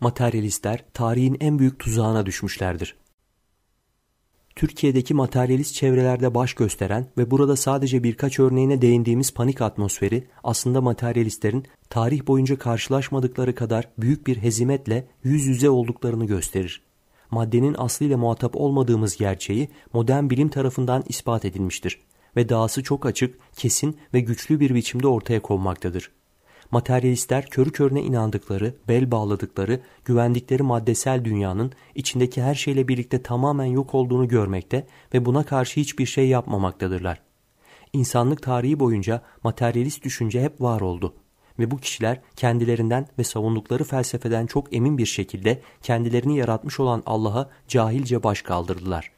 materyalistler tarihin en büyük tuzağına düşmüşlerdir. Türkiye'deki materyalist çevrelerde baş gösteren ve burada sadece birkaç örneğine değindiğimiz panik atmosferi aslında materyalistlerin tarih boyunca karşılaşmadıkları kadar büyük bir hezimetle yüz yüze olduklarını gösterir. Maddenin aslıyla muhatap olmadığımız gerçeği modern bilim tarafından ispat edilmiştir ve dahası çok açık, kesin ve güçlü bir biçimde ortaya konmaktadır materyalistler körü körüne inandıkları, bel bağladıkları, güvendikleri maddesel dünyanın içindeki her şeyle birlikte tamamen yok olduğunu görmekte ve buna karşı hiçbir şey yapmamaktadırlar. İnsanlık tarihi boyunca materyalist düşünce hep var oldu ve bu kişiler kendilerinden ve savundukları felsefeden çok emin bir şekilde kendilerini yaratmış olan Allah'a cahilce baş kaldırdılar.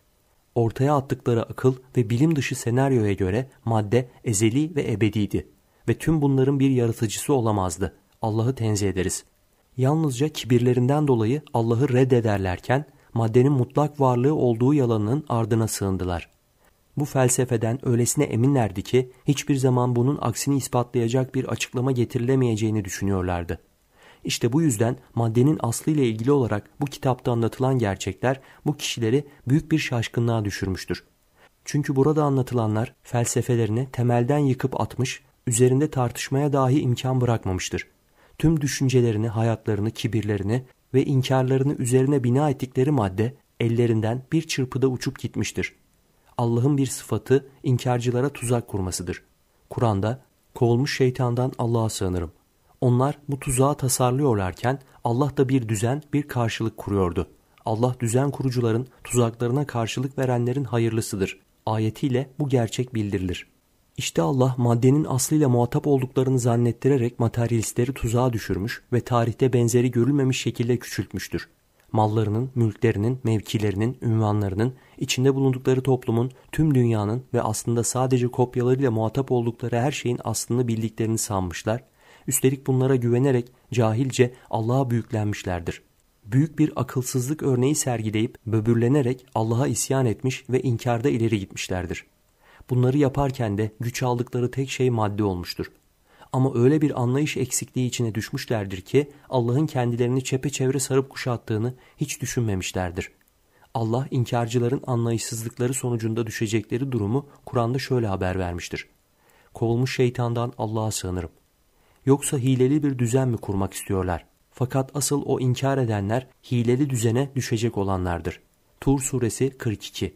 Ortaya attıkları akıl ve bilim dışı senaryoya göre madde ezeli ve ebediydi ve tüm bunların bir yaratıcısı olamazdı. Allah'ı tenzih ederiz. Yalnızca kibirlerinden dolayı Allah'ı reddederlerken maddenin mutlak varlığı olduğu yalanının ardına sığındılar. Bu felsefeden öylesine eminlerdi ki hiçbir zaman bunun aksini ispatlayacak bir açıklama getirilemeyeceğini düşünüyorlardı. İşte bu yüzden maddenin aslı ile ilgili olarak bu kitapta anlatılan gerçekler bu kişileri büyük bir şaşkınlığa düşürmüştür. Çünkü burada anlatılanlar felsefelerini temelden yıkıp atmış üzerinde tartışmaya dahi imkan bırakmamıştır. Tüm düşüncelerini, hayatlarını, kibirlerini ve inkarlarını üzerine bina ettikleri madde ellerinden bir çırpıda uçup gitmiştir. Allah'ın bir sıfatı inkarcılara tuzak kurmasıdır. Kur'an'da kovulmuş şeytandan Allah'a sığınırım. Onlar bu tuzağı tasarlıyorlarken Allah da bir düzen, bir karşılık kuruyordu. Allah düzen kurucuların tuzaklarına karşılık verenlerin hayırlısıdır. Ayetiyle bu gerçek bildirilir. İşte Allah maddenin aslıyla muhatap olduklarını zannettirerek materyalistleri tuzağa düşürmüş ve tarihte benzeri görülmemiş şekilde küçültmüştür. Mallarının, mülklerinin, mevkilerinin, ünvanlarının, içinde bulundukları toplumun, tüm dünyanın ve aslında sadece kopyalarıyla muhatap oldukları her şeyin aslını bildiklerini sanmışlar. Üstelik bunlara güvenerek cahilce Allah'a büyüklenmişlerdir. Büyük bir akılsızlık örneği sergileyip böbürlenerek Allah'a isyan etmiş ve inkarda ileri gitmişlerdir. Bunları yaparken de güç aldıkları tek şey madde olmuştur. Ama öyle bir anlayış eksikliği içine düşmüşlerdir ki Allah'ın kendilerini çepeçevre sarıp kuşattığını hiç düşünmemişlerdir. Allah inkarcıların anlayışsızlıkları sonucunda düşecekleri durumu Kur'an'da şöyle haber vermiştir. Kovulmuş şeytandan Allah'a sığınırım. Yoksa hileli bir düzen mi kurmak istiyorlar? Fakat asıl o inkar edenler hileli düzene düşecek olanlardır. Tur suresi 42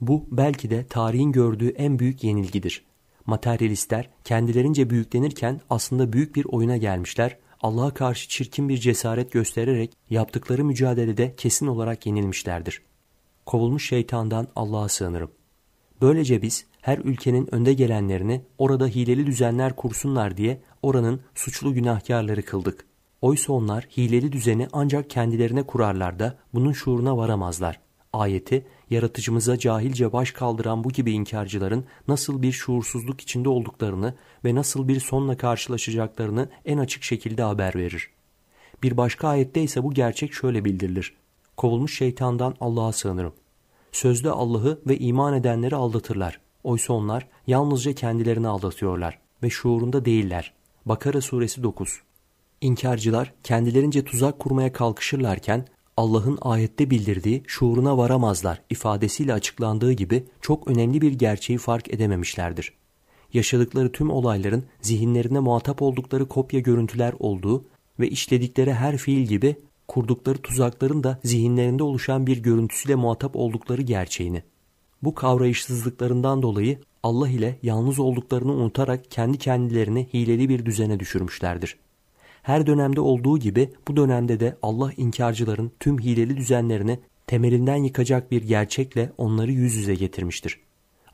bu belki de tarihin gördüğü en büyük yenilgidir. Materyalistler kendilerince büyüklenirken aslında büyük bir oyuna gelmişler, Allah'a karşı çirkin bir cesaret göstererek yaptıkları mücadelede kesin olarak yenilmişlerdir. Kovulmuş şeytandan Allah'a sığınırım. Böylece biz her ülkenin önde gelenlerini orada hileli düzenler kursunlar diye oranın suçlu günahkarları kıldık. Oysa onlar hileli düzeni ancak kendilerine kurarlar da bunun şuuruna varamazlar.'' Ayeti, yaratıcımıza cahilce baş kaldıran bu gibi inkarcıların nasıl bir şuursuzluk içinde olduklarını ve nasıl bir sonla karşılaşacaklarını en açık şekilde haber verir. Bir başka ayette ise bu gerçek şöyle bildirilir. Kovulmuş şeytandan Allah'a sığınırım. Sözde Allah'ı ve iman edenleri aldatırlar. Oysa onlar yalnızca kendilerini aldatıyorlar ve şuurunda değiller. Bakara suresi 9 İnkarcılar kendilerince tuzak kurmaya kalkışırlarken Allah'ın ayette bildirdiği şuuruna varamazlar ifadesiyle açıklandığı gibi çok önemli bir gerçeği fark edememişlerdir. Yaşadıkları tüm olayların zihinlerine muhatap oldukları kopya görüntüler olduğu ve işledikleri her fiil gibi kurdukları tuzakların da zihinlerinde oluşan bir görüntüsüyle muhatap oldukları gerçeğini. Bu kavrayışsızlıklarından dolayı Allah ile yalnız olduklarını unutarak kendi kendilerini hileli bir düzene düşürmüşlerdir. Her dönemde olduğu gibi bu dönemde de Allah inkarcıların tüm hileli düzenlerini temelinden yıkacak bir gerçekle onları yüz yüze getirmiştir.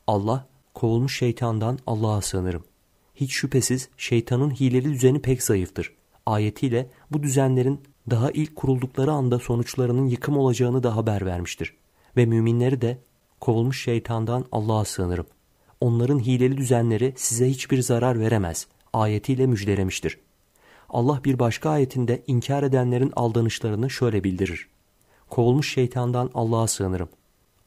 Allah, kovulmuş şeytandan Allah'a sığınırım. Hiç şüphesiz şeytanın hileli düzeni pek zayıftır. Ayetiyle bu düzenlerin daha ilk kuruldukları anda sonuçlarının yıkım olacağını da haber vermiştir. Ve müminleri de kovulmuş şeytandan Allah'a sığınırım. Onların hileli düzenleri size hiçbir zarar veremez. Ayetiyle müjdelemiştir.'' Allah bir başka ayetinde inkar edenlerin aldanışlarını şöyle bildirir. Kovulmuş şeytandan Allah'a sığınırım.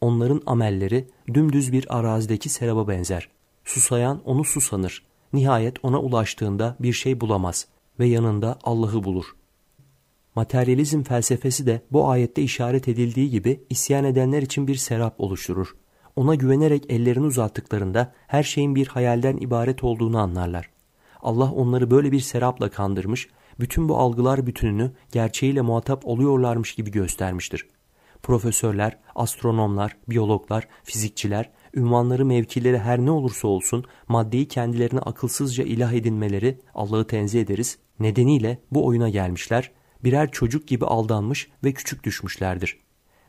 Onların amelleri dümdüz bir arazideki seraba benzer. Susayan onu susanır. Nihayet ona ulaştığında bir şey bulamaz ve yanında Allah'ı bulur. Materyalizm felsefesi de bu ayette işaret edildiği gibi isyan edenler için bir serap oluşturur. Ona güvenerek ellerini uzattıklarında her şeyin bir hayalden ibaret olduğunu anlarlar. Allah onları böyle bir serapla kandırmış, bütün bu algılar bütününü gerçeğiyle muhatap oluyorlarmış gibi göstermiştir. Profesörler, astronomlar, biyologlar, fizikçiler, ünvanları mevkileri her ne olursa olsun maddeyi kendilerine akılsızca ilah edinmeleri Allah'ı tenzih ederiz nedeniyle bu oyuna gelmişler, birer çocuk gibi aldanmış ve küçük düşmüşlerdir.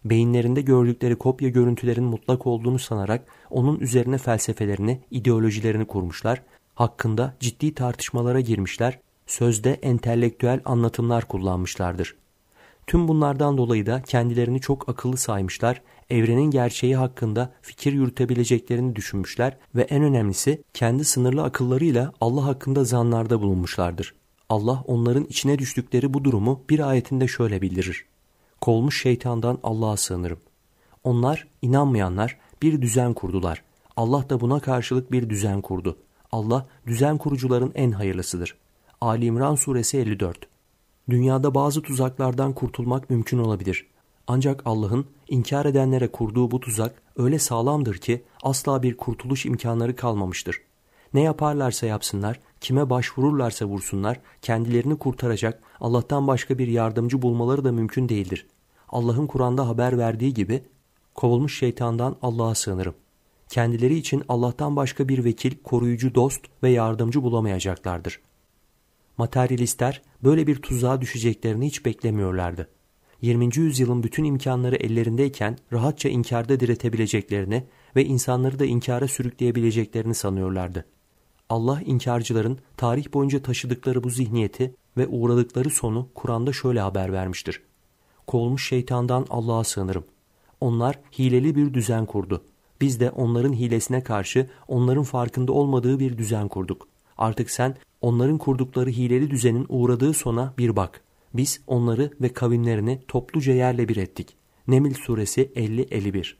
Beyinlerinde gördükleri kopya görüntülerin mutlak olduğunu sanarak onun üzerine felsefelerini, ideolojilerini kurmuşlar hakkında ciddi tartışmalara girmişler, sözde entelektüel anlatımlar kullanmışlardır. Tüm bunlardan dolayı da kendilerini çok akıllı saymışlar, evrenin gerçeği hakkında fikir yürütebileceklerini düşünmüşler ve en önemlisi kendi sınırlı akıllarıyla Allah hakkında zanlarda bulunmuşlardır. Allah onların içine düştükleri bu durumu bir ayetinde şöyle bildirir. Kolmuş şeytandan Allah'a sığınırım. Onlar, inanmayanlar bir düzen kurdular. Allah da buna karşılık bir düzen kurdu. Allah düzen kurucuların en hayırlısıdır. Ali İmran suresi 54 Dünyada bazı tuzaklardan kurtulmak mümkün olabilir. Ancak Allah'ın inkar edenlere kurduğu bu tuzak öyle sağlamdır ki asla bir kurtuluş imkanları kalmamıştır. Ne yaparlarsa yapsınlar, kime başvururlarsa vursunlar, kendilerini kurtaracak Allah'tan başka bir yardımcı bulmaları da mümkün değildir. Allah'ın Kur'an'da haber verdiği gibi, kovulmuş şeytandan Allah'a sığınırım.'' kendileri için Allah'tan başka bir vekil, koruyucu dost ve yardımcı bulamayacaklardır. Materyalistler böyle bir tuzağa düşeceklerini hiç beklemiyorlardı. 20. yüzyılın bütün imkanları ellerindeyken rahatça inkarda diretebileceklerini ve insanları da inkara sürükleyebileceklerini sanıyorlardı. Allah inkarcıların tarih boyunca taşıdıkları bu zihniyeti ve uğradıkları sonu Kur'an'da şöyle haber vermiştir. Kolmuş şeytandan Allah'a sığınırım. Onlar hileli bir düzen kurdu biz de onların hilesine karşı onların farkında olmadığı bir düzen kurduk. Artık sen onların kurdukları hileli düzenin uğradığı sona bir bak. Biz onları ve kavimlerini topluca yerle bir ettik. Nemil suresi 50-51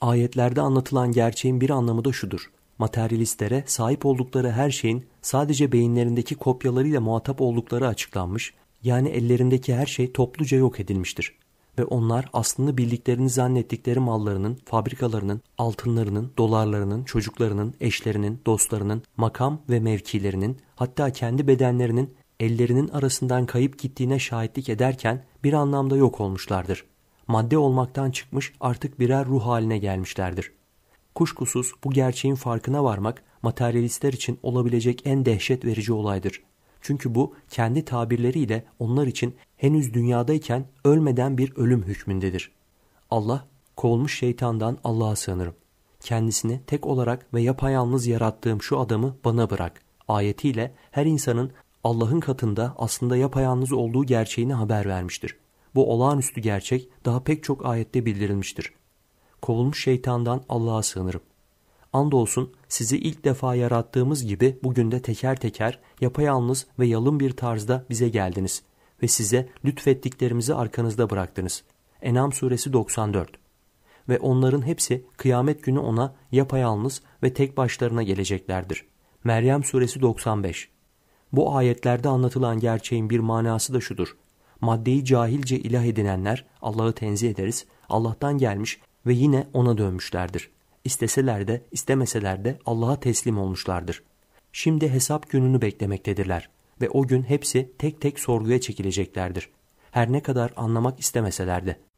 Ayetlerde anlatılan gerçeğin bir anlamı da şudur. Materyalistlere sahip oldukları her şeyin sadece beyinlerindeki kopyalarıyla muhatap oldukları açıklanmış, yani ellerindeki her şey topluca yok edilmiştir ve onlar aslında bildiklerini zannettikleri mallarının, fabrikalarının, altınlarının, dolarlarının, çocuklarının, eşlerinin, dostlarının, makam ve mevkilerinin, hatta kendi bedenlerinin ellerinin arasından kayıp gittiğine şahitlik ederken bir anlamda yok olmuşlardır. Madde olmaktan çıkmış artık birer ruh haline gelmişlerdir. Kuşkusuz bu gerçeğin farkına varmak materyalistler için olabilecek en dehşet verici olaydır. Çünkü bu kendi tabirleriyle onlar için henüz dünyadayken ölmeden bir ölüm hükmündedir. Allah, kovulmuş şeytandan Allah'a sığınırım. Kendisini tek olarak ve yapayalnız yarattığım şu adamı bana bırak. Ayetiyle her insanın Allah'ın katında aslında yapayalnız olduğu gerçeğini haber vermiştir. Bu olağanüstü gerçek daha pek çok ayette bildirilmiştir. Kovulmuş şeytandan Allah'a sığınırım. Andolsun sizi ilk defa yarattığımız gibi bugün de teker teker yapayalnız ve yalın bir tarzda bize geldiniz ve size lütfettiklerimizi arkanızda bıraktınız. Enam suresi 94 Ve onların hepsi kıyamet günü ona yapayalnız ve tek başlarına geleceklerdir. Meryem suresi 95 Bu ayetlerde anlatılan gerçeğin bir manası da şudur. Maddeyi cahilce ilah edinenler Allah'ı tenzih ederiz, Allah'tan gelmiş ve yine ona dönmüşlerdir.'' isteseler de istemeseler de Allah'a teslim olmuşlardır. Şimdi hesap gününü beklemektedirler ve o gün hepsi tek tek sorguya çekileceklerdir. Her ne kadar anlamak istemeseler de.